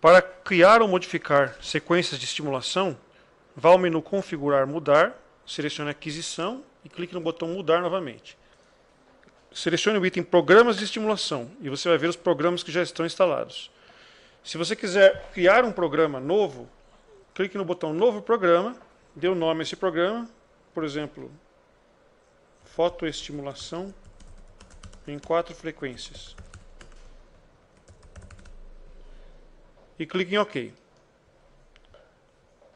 Para criar ou modificar sequências de estimulação, vá ao menu Configurar Mudar, selecione Aquisição e clique no botão Mudar novamente. Selecione o item Programas de Estimulação e você vai ver os programas que já estão instalados. Se você quiser criar um programa novo, clique no botão Novo Programa, dê o um nome a esse programa, por exemplo, Fotoestimulação em quatro frequências. e clique em OK.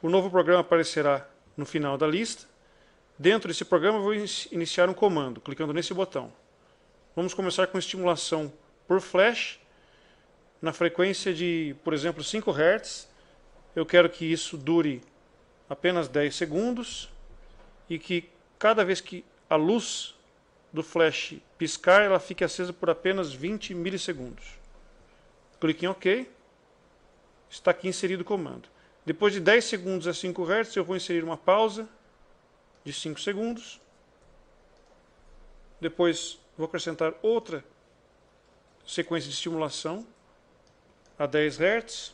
O novo programa aparecerá no final da lista. Dentro desse programa, vou iniciar um comando, clicando nesse botão. Vamos começar com estimulação por flash, na frequência de, por exemplo, 5 Hz. Eu quero que isso dure apenas 10 segundos e que cada vez que a luz do flash piscar, ela fique acesa por apenas 20 milissegundos. Clique em OK está aqui inserido o comando. Depois de 10 segundos a 5 Hz, eu vou inserir uma pausa de 5 segundos. Depois vou acrescentar outra sequência de estimulação a 10 Hz,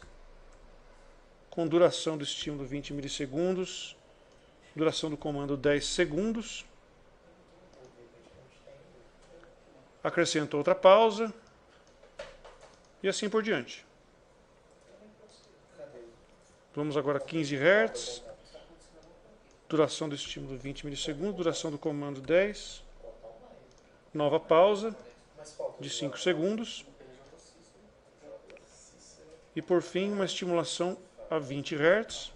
com duração do estímulo 20 milissegundos, duração do comando 10 segundos. Acrescento outra pausa e assim por diante. Vamos agora 15 Hz. Duração do estímulo 20 milissegundos. Duração do comando 10. Nova pausa de 5 segundos. E por fim, uma estimulação a 20 Hz.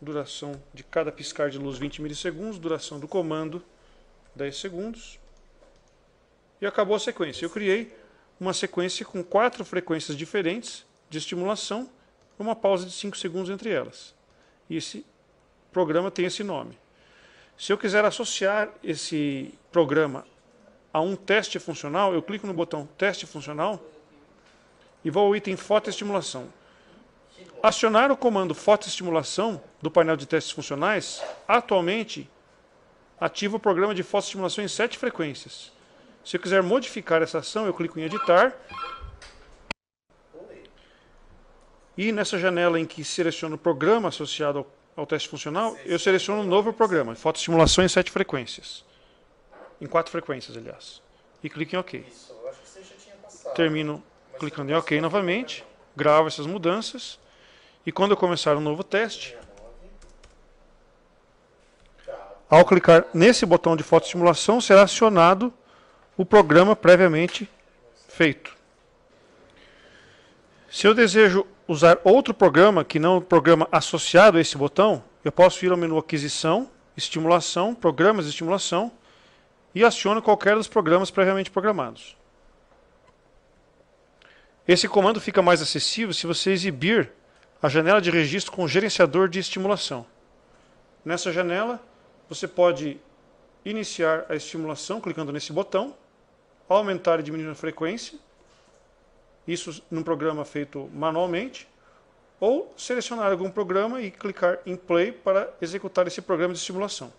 Duração de cada piscar de luz 20 milissegundos. Duração do comando 10 segundos. E acabou a sequência. Eu criei uma sequência com quatro frequências diferentes de estimulação uma pausa de 5 segundos entre elas. E esse programa tem esse nome. Se eu quiser associar esse programa a um teste funcional, eu clico no botão teste funcional e vou ao item fotoestimulação. Acionar o comando fotoestimulação do painel de testes funcionais, atualmente ativa o programa de fotoestimulação em sete frequências. Se eu quiser modificar essa ação, eu clico em editar e nessa janela em que seleciono o programa associado ao, ao teste funcional, eu seleciono um novo programa, fotoestimulação em sete frequências. Em quatro frequências, aliás. E clico em OK. Termino clicando em OK novamente, gravo essas mudanças. E quando eu começar um novo teste, ao clicar nesse botão de fotoestimulação, será acionado o programa previamente feito. Se eu desejo usar outro programa que não o programa associado a esse botão, eu posso ir ao menu Aquisição, Estimulação, Programas de Estimulação e aciono qualquer dos programas previamente programados. Esse comando fica mais acessível se você exibir a janela de registro com o gerenciador de estimulação. Nessa janela, você pode iniciar a estimulação clicando nesse botão, aumentar e diminuir a frequência, isso num programa feito manualmente, ou selecionar algum programa e clicar em play para executar esse programa de simulação.